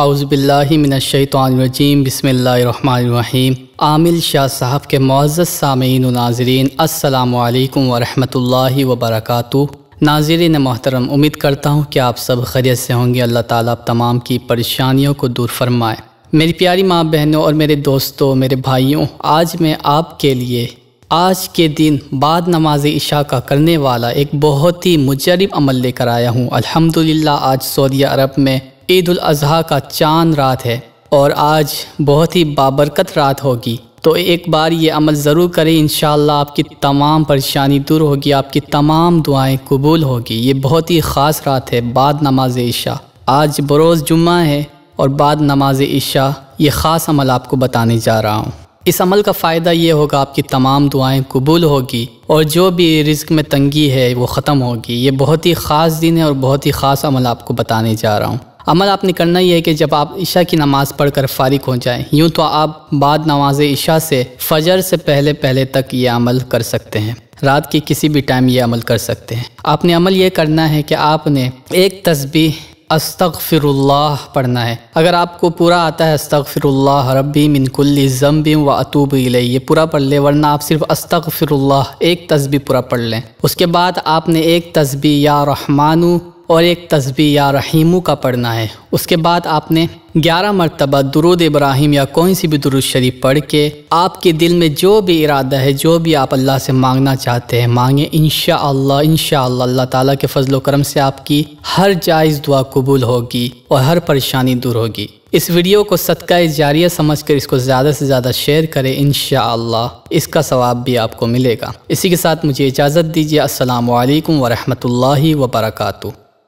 आउज़बिल्लिमिनशैतरजीम बसमीम आमिल शाह साहब के मोज़ सामीन नाजरीन असलकम वरहमल वबरक नाजरन मोहतरम उम्मीद करता हूँ कि आप सब खरीत से होंगे अल्लाह ताली तमाम की परेशानियों को दूर फरमाए मेरी प्यारी माँ बहनों और मेरे दोस्तों मेरे भाइयों आज मैं आपके लिए आज के दिन बाद नमाज इशा का करने वाला एक बहुत ही मुजरब अमल लेकर आया हूँ अलहमदिल्ला आज सऊदी अरब में ईद उल अजहा का चांद रात है और आज बहुत ही बाबरकत रात होगी तो एक बार ये अमल ज़रूर करें इन आपकी तमाम परेशानी दूर होगी आपकी तमाम दुआएं कबूल होगी ये बहुत ही ख़ास रात है बाद नमाज ईशा आज बरोज़ जुम्मा है और बाद नमाज ईशा ये ख़ास अमल आपको बताने जा रहा हूँ इस अमल का फ़ायदा ये होगा आपकी तमाम दुआएं कबूल होगी और जो भी रिस्क में तंगी है वो ख़त्म होगी ये बहुत ही ख़ास दिन है और बहुत ही ख़ास अमल आपको बताने जा रहा हूँ अमल आपने करना ही है कि जब आप ईशा की नमाज़ पढ़कर फारिग हो जाएं यूं तो आप बाद नमाज ईशा से फजर से पहले पहले तक ये अमल कर सकते हैं रात के किसी भी टाइम ये अमल कर सकते हैं आपने अमल ये करना है कि आपने एक तस्बी अस्तक पढ़ना है अगर आपको पूरा आता है अस्तफ़िरुल्लाह रब्बी मिनकुल्ली जम्बी व अतूब इलई ये पूरा पढ़ लें वरना आप सिर्फ फिर एक तस्बी पूरा पढ़ लें उसके बाद आपने एक तस्बी या रहमानु और एक तस्बी या रहीमू का पढ़ना है उसके बाद आपने ग्यारह मरतबा दुरुद इब्राहिम या कोई सी भी दुरुद शरीफ पढ़ के आपके दिल में जो भी इरादा है जो भी आप अल्लाह से मांगना चाहते हैं मांगे इन शाह इन अल्लाह ताला के फजलो करम से आपकी हर जायज़ दुआ कबूल होगी और हर परेशानी दूर होगी इस वीडियो को सदका जारिया समझकर इसको ज़्यादा से ज़्यादा शेयर करें इन इसका सवाब भी आपको मिलेगा इसी के साथ मुझे इजाज़त दीजिए वरहमत वरहमल वर्का